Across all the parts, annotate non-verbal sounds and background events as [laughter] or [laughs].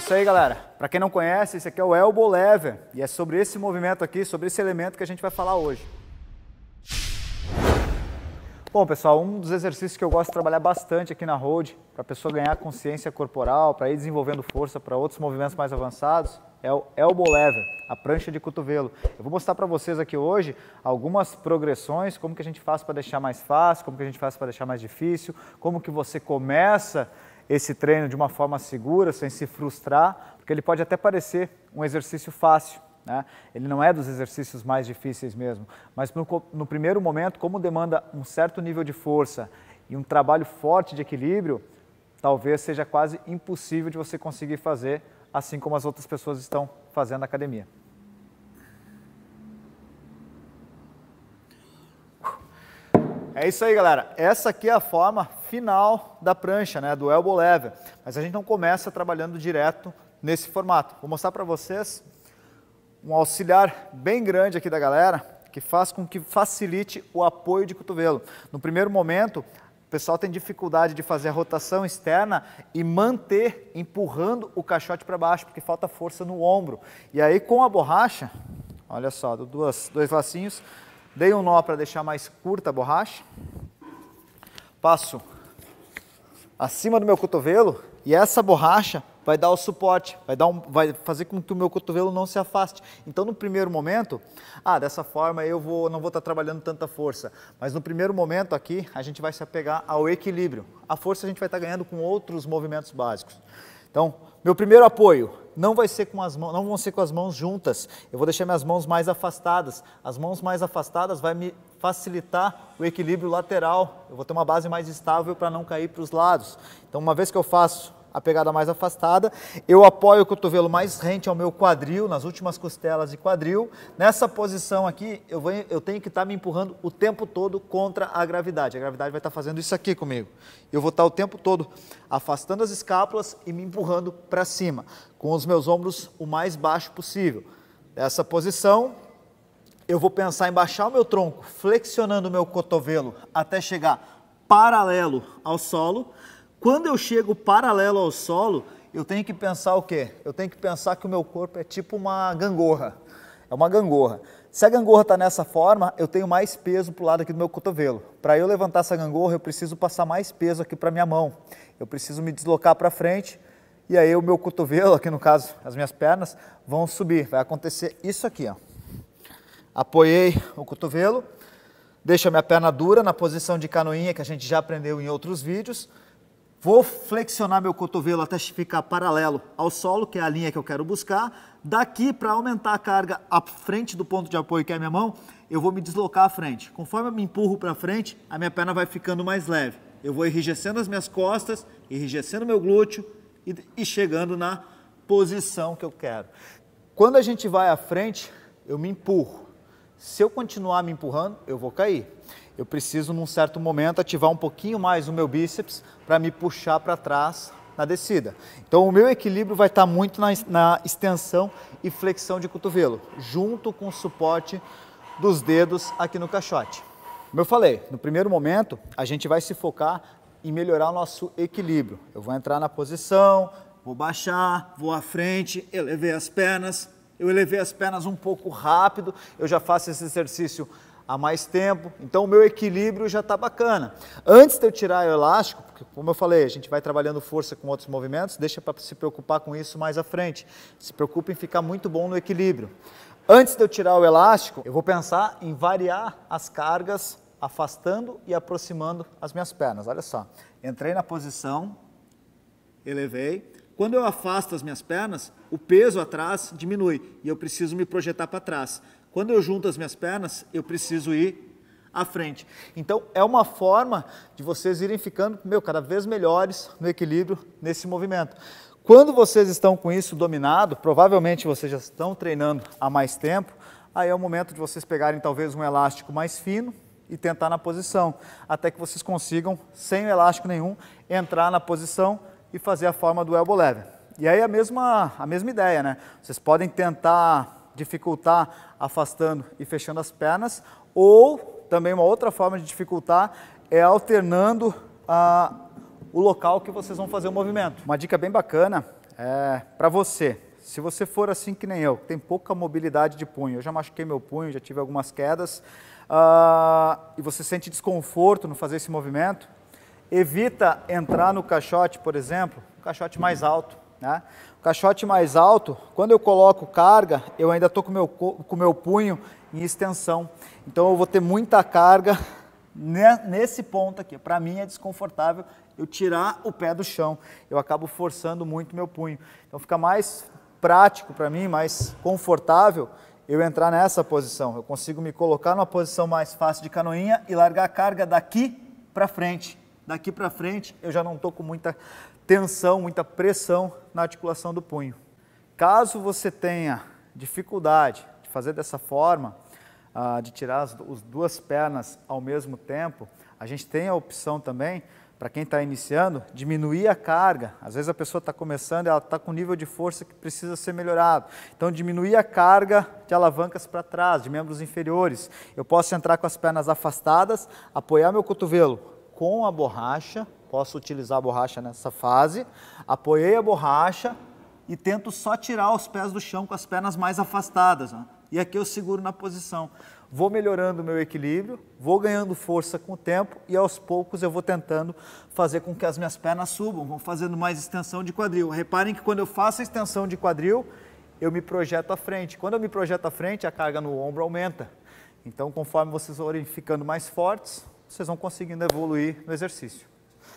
isso aí, galera. Para quem não conhece, esse aqui é o elbow lever e é sobre esse movimento aqui, sobre esse elemento que a gente vai falar hoje. Bom, pessoal, um dos exercícios que eu gosto de trabalhar bastante aqui na Road, para a pessoa ganhar consciência corporal, para ir desenvolvendo força para outros movimentos mais avançados, é o elbow lever, a prancha de cotovelo. Eu vou mostrar para vocês aqui hoje algumas progressões, como que a gente faz para deixar mais fácil, como que a gente faz para deixar mais difícil, como que você começa esse treino de uma forma segura, sem se frustrar, porque ele pode até parecer um exercício fácil, né? ele não é dos exercícios mais difíceis mesmo, mas no, no primeiro momento, como demanda um certo nível de força e um trabalho forte de equilíbrio, talvez seja quase impossível de você conseguir fazer assim como as outras pessoas estão fazendo na academia. É isso aí, galera. Essa aqui é a forma final da prancha, né, do elbow lever. Mas a gente não começa trabalhando direto nesse formato. Vou mostrar para vocês um auxiliar bem grande aqui da galera, que faz com que facilite o apoio de cotovelo. No primeiro momento, o pessoal tem dificuldade de fazer a rotação externa e manter empurrando o caixote para baixo, porque falta força no ombro. E aí com a borracha, olha só, duas, dois lacinhos, Dei um nó para deixar mais curta a borracha. Passo acima do meu cotovelo e essa borracha vai dar o suporte, vai, dar um, vai fazer com que o meu cotovelo não se afaste. Então, no primeiro momento, ah, dessa forma eu vou, não vou estar tá trabalhando tanta força. Mas no primeiro momento aqui, a gente vai se apegar ao equilíbrio. A força a gente vai estar tá ganhando com outros movimentos básicos. Então, meu primeiro apoio não vai ser com as mãos, não vão ser com as mãos juntas. Eu vou deixar minhas mãos mais afastadas. As mãos mais afastadas vai me facilitar o equilíbrio lateral. Eu vou ter uma base mais estável para não cair para os lados. Então, uma vez que eu faço a pegada mais afastada. Eu apoio o cotovelo mais rente ao meu quadril, nas últimas costelas de quadril. Nessa posição aqui, eu, eu tenho que estar tá me empurrando o tempo todo contra a gravidade. A gravidade vai estar tá fazendo isso aqui comigo. Eu vou estar tá o tempo todo afastando as escápulas e me empurrando para cima, com os meus ombros o mais baixo possível. Nessa posição, eu vou pensar em baixar o meu tronco, flexionando o meu cotovelo até chegar paralelo ao solo. Quando eu chego paralelo ao solo, eu tenho que pensar o quê? Eu tenho que pensar que o meu corpo é tipo uma gangorra. É uma gangorra. Se a gangorra está nessa forma, eu tenho mais peso para o lado aqui do meu cotovelo. Para eu levantar essa gangorra, eu preciso passar mais peso aqui para minha mão. Eu preciso me deslocar para frente e aí o meu cotovelo, aqui no caso as minhas pernas, vão subir. Vai acontecer isso aqui. Ó. Apoiei o cotovelo, deixo a minha perna dura na posição de canoinha que a gente já aprendeu em outros vídeos. Vou flexionar meu cotovelo até ficar paralelo ao solo, que é a linha que eu quero buscar. Daqui, para aumentar a carga à frente do ponto de apoio, que é a minha mão, eu vou me deslocar à frente. Conforme eu me empurro para frente, a minha perna vai ficando mais leve. Eu vou enrijecendo as minhas costas, enrijecendo meu glúteo e, e chegando na posição que eu quero. Quando a gente vai à frente, eu me empurro. Se eu continuar me empurrando, eu vou cair. Eu preciso, num certo momento, ativar um pouquinho mais o meu bíceps para me puxar para trás na descida. Então, o meu equilíbrio vai estar tá muito na, na extensão e flexão de cotovelo, junto com o suporte dos dedos aqui no caixote. Como eu falei, no primeiro momento, a gente vai se focar em melhorar o nosso equilíbrio. Eu vou entrar na posição, vou baixar, vou à frente, elevei as pernas, eu elevei as pernas um pouco rápido, eu já faço esse exercício há mais tempo, então o meu equilíbrio já está bacana. Antes de eu tirar o elástico, porque como eu falei, a gente vai trabalhando força com outros movimentos, deixa para se preocupar com isso mais à frente. Se preocupe em ficar muito bom no equilíbrio. Antes de eu tirar o elástico, eu vou pensar em variar as cargas, afastando e aproximando as minhas pernas. Olha só, entrei na posição, elevei, quando eu afasto as minhas pernas, o peso atrás diminui e eu preciso me projetar para trás. Quando eu junto as minhas pernas, eu preciso ir à frente. Então é uma forma de vocês irem ficando meu, cada vez melhores no equilíbrio nesse movimento. Quando vocês estão com isso dominado, provavelmente vocês já estão treinando há mais tempo, aí é o momento de vocês pegarem talvez um elástico mais fino e tentar na posição, até que vocês consigam, sem elástico nenhum, entrar na posição e fazer a forma do elbow lever. E aí é a mesma, a mesma ideia, né? Vocês podem tentar dificultar afastando e fechando as pernas, ou também uma outra forma de dificultar é alternando ah, o local que vocês vão fazer o movimento. Uma dica bem bacana é para você, se você for assim que nem eu, tem pouca mobilidade de punho, eu já machuquei meu punho, já tive algumas quedas, ah, e você sente desconforto no fazer esse movimento, evita entrar no caixote, por exemplo, um caixote mais alto. Né? O caixote mais alto, quando eu coloco carga, eu ainda estou com meu, o com meu punho em extensão. Então eu vou ter muita carga [laughs] nesse ponto aqui. Para mim é desconfortável eu tirar o pé do chão. Eu acabo forçando muito meu punho. Então fica mais prático para mim, mais confortável eu entrar nessa posição. Eu consigo me colocar numa posição mais fácil de canoinha e largar a carga daqui para frente. Daqui para frente, eu já não estou com muita tensão, muita pressão na articulação do punho. Caso você tenha dificuldade de fazer dessa forma, ah, de tirar as, as duas pernas ao mesmo tempo, a gente tem a opção também para quem está iniciando, diminuir a carga. Às vezes a pessoa está começando, ela está com um nível de força que precisa ser melhorado. Então, diminuir a carga de alavancas para trás, de membros inferiores. Eu posso entrar com as pernas afastadas, apoiar meu cotovelo com a borracha, posso utilizar a borracha nessa fase, apoiei a borracha e tento só tirar os pés do chão com as pernas mais afastadas. Né? E aqui eu seguro na posição. Vou melhorando o meu equilíbrio, vou ganhando força com o tempo e aos poucos eu vou tentando fazer com que as minhas pernas subam, vou fazendo mais extensão de quadril. Reparem que quando eu faço a extensão de quadril, eu me projeto à frente. Quando eu me projeto à frente, a carga no ombro aumenta. Então, conforme vocês forem ficando mais fortes, vocês vão conseguindo evoluir no exercício.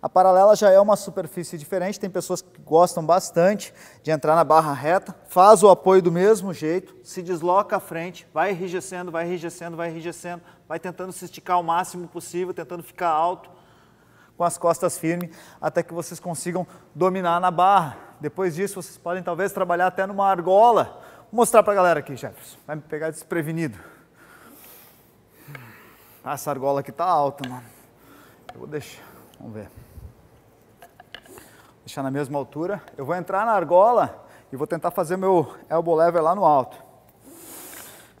A paralela já é uma superfície diferente, tem pessoas que gostam bastante de entrar na barra reta, faz o apoio do mesmo jeito, se desloca à frente, vai enrijecendo, vai enrijecendo, vai enrijecendo, vai tentando se esticar o máximo possível, tentando ficar alto, com as costas firmes, até que vocês consigam dominar na barra. Depois disso, vocês podem talvez trabalhar até numa argola. Vou mostrar para a galera aqui, Jefferson, vai me pegar desprevenido. Ah, essa argola aqui tá alta, mano. Eu vou deixar. Vamos ver. Deixar na mesma altura. Eu vou entrar na argola e vou tentar fazer meu elbow lever lá no alto.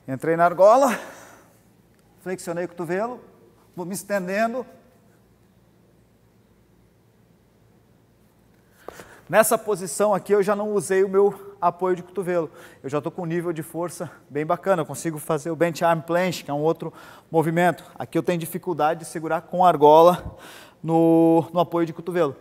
Entrei na argola, flexionei o cotovelo, vou me estendendo. Nessa posição aqui eu já não usei o meu apoio de cotovelo. Eu já estou com um nível de força bem bacana, eu consigo fazer o bench arm planche, que é um outro movimento. Aqui eu tenho dificuldade de segurar com argola no, no apoio de cotovelo,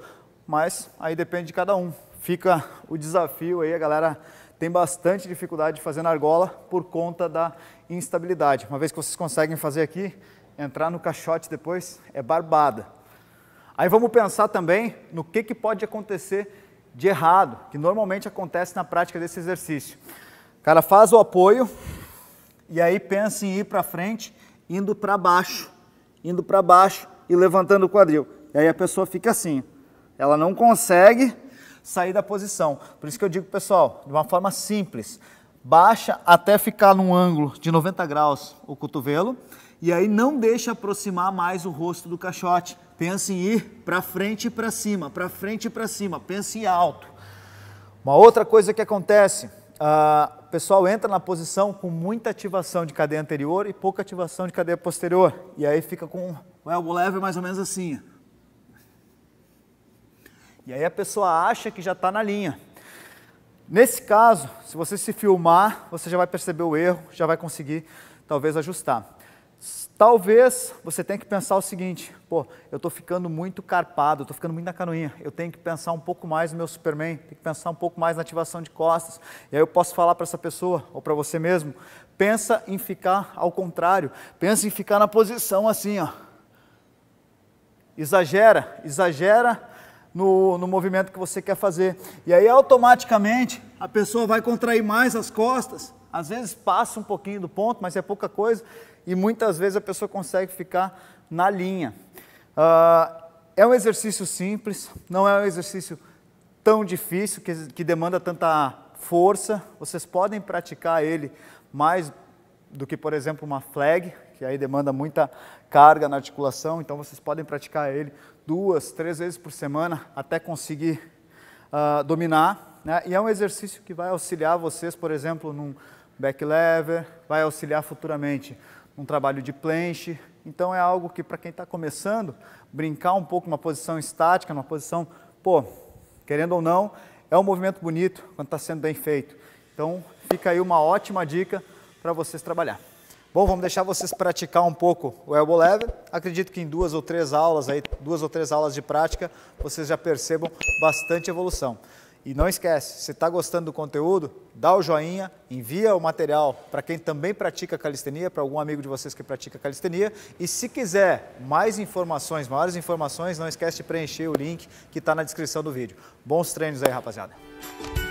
mas aí depende de cada um. Fica o desafio aí, a galera tem bastante dificuldade de fazer na argola por conta da instabilidade. Uma vez que vocês conseguem fazer aqui, entrar no caixote depois é barbada. Aí vamos pensar também no que, que pode acontecer de errado, que normalmente acontece na prática desse exercício. O cara faz o apoio e aí pensa em ir para frente, indo para baixo, indo para baixo e levantando o quadril. E aí a pessoa fica assim, ela não consegue sair da posição. Por isso que eu digo, pessoal, de uma forma simples, baixa até ficar num ângulo de 90 graus o cotovelo e aí não deixa aproximar mais o rosto do caixote, Pensa em ir para frente e para cima, para frente e para cima, pense em alto. Uma outra coisa que acontece, uh, o pessoal entra na posição com muita ativação de cadeia anterior e pouca ativação de cadeia posterior. E aí fica com é, o elbow level é mais ou menos assim. E aí a pessoa acha que já está na linha. Nesse caso, se você se filmar, você já vai perceber o erro, já vai conseguir talvez ajustar. Talvez você tenha que pensar o seguinte: pô, eu estou ficando muito carpado, estou ficando muito na canoinha. Eu tenho que pensar um pouco mais no meu Superman, tenho que pensar um pouco mais na ativação de costas. E aí eu posso falar para essa pessoa ou para você mesmo: pensa em ficar ao contrário, pensa em ficar na posição assim, ó. Exagera, exagera no, no movimento que você quer fazer. E aí automaticamente a pessoa vai contrair mais as costas às vezes passa um pouquinho do ponto, mas é pouca coisa, e muitas vezes a pessoa consegue ficar na linha. Uh, é um exercício simples, não é um exercício tão difícil, que, que demanda tanta força. Vocês podem praticar ele mais do que, por exemplo, uma flag, que aí demanda muita carga na articulação, então vocês podem praticar ele duas, três vezes por semana até conseguir uh, dominar. Né? E é um exercício que vai auxiliar vocês, por exemplo, num back lever, vai auxiliar futuramente num trabalho de planche. Então é algo que para quem está começando, brincar um pouco uma posição estática, uma posição, pô, querendo ou não, é um movimento bonito quando está sendo bem feito. Então fica aí uma ótima dica para vocês trabalhar. Bom, vamos deixar vocês praticar um pouco o elbow lever. Acredito que em duas ou três aulas aí, duas ou três aulas de prática, vocês já percebam bastante evolução. E não esquece, se está gostando do conteúdo, dá o joinha, envia o material para quem também pratica calistenia, para algum amigo de vocês que pratica calistenia. E se quiser mais informações, maiores informações, não esquece de preencher o link que está na descrição do vídeo. Bons treinos aí, rapaziada.